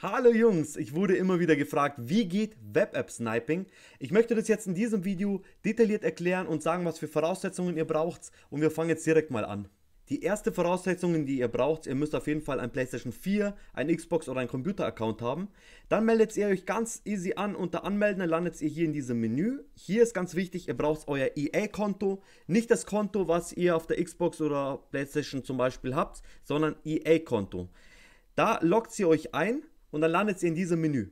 Hallo Jungs, ich wurde immer wieder gefragt, wie geht Web-App-Sniping? Ich möchte das jetzt in diesem Video detailliert erklären und sagen, was für Voraussetzungen ihr braucht und wir fangen jetzt direkt mal an. Die erste Voraussetzung, die ihr braucht, ihr müsst auf jeden Fall ein PlayStation 4, ein Xbox oder ein Computer-Account haben. Dann meldet ihr euch ganz easy an. Unter Anmelden landet ihr hier in diesem Menü. Hier ist ganz wichtig, ihr braucht euer EA-Konto. Nicht das Konto, was ihr auf der Xbox oder PlayStation zum Beispiel habt, sondern EA-Konto. Da loggt ihr euch ein und dann landet ihr in diesem Menü.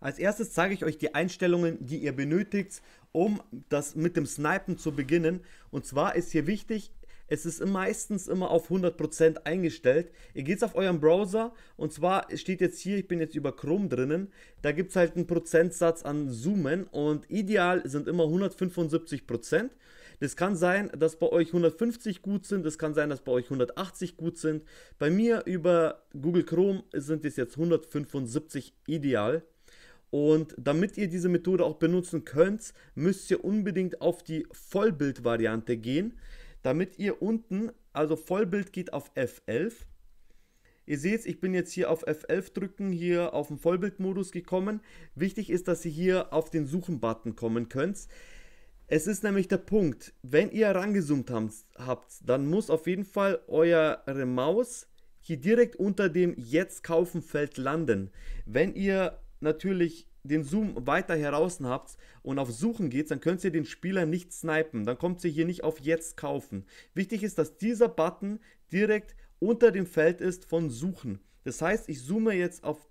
Als erstes zeige ich euch die Einstellungen, die ihr benötigt, um das mit dem Snipen zu beginnen. Und zwar ist hier wichtig, es ist meistens immer auf 100% eingestellt. Ihr geht auf euren Browser und zwar steht jetzt hier, ich bin jetzt über Chrome drinnen, da gibt es halt einen Prozentsatz an Zoomen und ideal sind immer 175%. Das kann sein, dass bei euch 150 gut sind, das kann sein, dass bei euch 180 gut sind. Bei mir über Google Chrome sind es jetzt 175 ideal. Und damit ihr diese Methode auch benutzen könnt, müsst ihr unbedingt auf die Vollbildvariante gehen damit ihr unten, also Vollbild geht auf F11. Ihr seht, ich bin jetzt hier auf F11 drücken, hier auf den Vollbildmodus gekommen. Wichtig ist, dass ihr hier auf den Suchen-Button kommen könnt. Es ist nämlich der Punkt, wenn ihr herangezoomt habt, dann muss auf jeden Fall eure Maus hier direkt unter dem Jetzt kaufen Feld landen. Wenn ihr natürlich den Zoom weiter heraus habt und auf Suchen geht, dann könnt ihr den Spieler nicht snipen. Dann kommt ihr hier nicht auf Jetzt kaufen. Wichtig ist, dass dieser Button direkt unter dem Feld ist von Suchen. Das heißt, ich zoome jetzt auf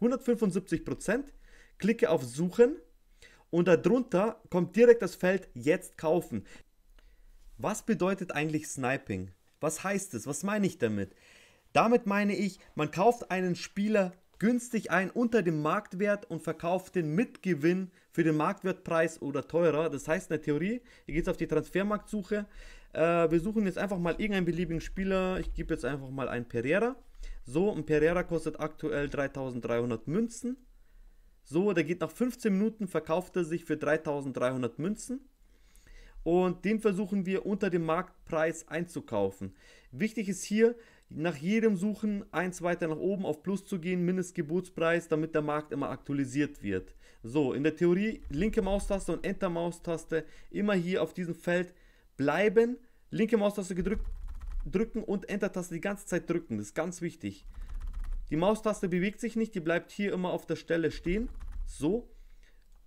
175%, klicke auf Suchen und darunter kommt direkt das Feld Jetzt kaufen. Was bedeutet eigentlich Sniping? Was heißt es? Was meine ich damit? Damit meine ich, man kauft einen Spieler günstig ein unter dem Marktwert und verkauft den mit Gewinn für den Marktwertpreis oder teurer. Das heißt in der Theorie, hier geht es auf die Transfermarktsuche. Äh, wir suchen jetzt einfach mal irgendeinen beliebigen Spieler. Ich gebe jetzt einfach mal einen Pereira. So, ein Pereira kostet aktuell 3300 Münzen. So, der geht nach 15 Minuten, verkauft er sich für 3300 Münzen. Und den versuchen wir unter dem Marktpreis einzukaufen. Wichtig ist hier, nach jedem Suchen eins weiter nach oben auf Plus zu gehen, Mindestgebotspreis, damit der Markt immer aktualisiert wird. So, in der Theorie linke Maustaste und Enter-Maustaste immer hier auf diesem Feld bleiben, linke Maustaste gedrückt drücken und Enter-Taste die ganze Zeit drücken, das ist ganz wichtig. Die Maustaste bewegt sich nicht, die bleibt hier immer auf der Stelle stehen, so,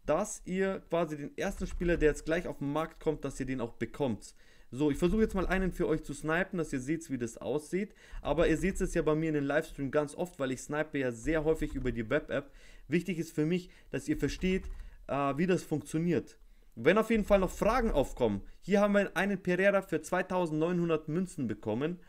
dass ihr quasi den ersten Spieler, der jetzt gleich auf den Markt kommt, dass ihr den auch bekommt. So, ich versuche jetzt mal einen für euch zu snipen, dass ihr seht, wie das aussieht. Aber ihr seht es ja bei mir in den Livestream ganz oft, weil ich snipe ja sehr häufig über die Web-App. Wichtig ist für mich, dass ihr versteht, äh, wie das funktioniert. Wenn auf jeden Fall noch Fragen aufkommen, hier haben wir einen Pereira für 2900 Münzen bekommen.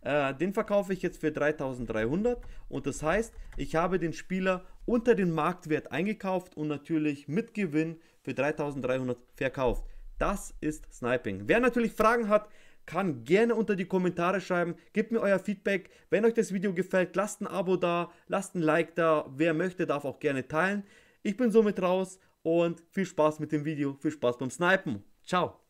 Äh, den verkaufe ich jetzt für 3300 und das heißt, ich habe den Spieler unter den Marktwert eingekauft und natürlich mit Gewinn für 3300 verkauft. Das ist Sniping. Wer natürlich Fragen hat, kann gerne unter die Kommentare schreiben. Gebt mir euer Feedback. Wenn euch das Video gefällt, lasst ein Abo da, lasst ein Like da. Wer möchte, darf auch gerne teilen. Ich bin somit raus und viel Spaß mit dem Video, viel Spaß beim Snipen. Ciao.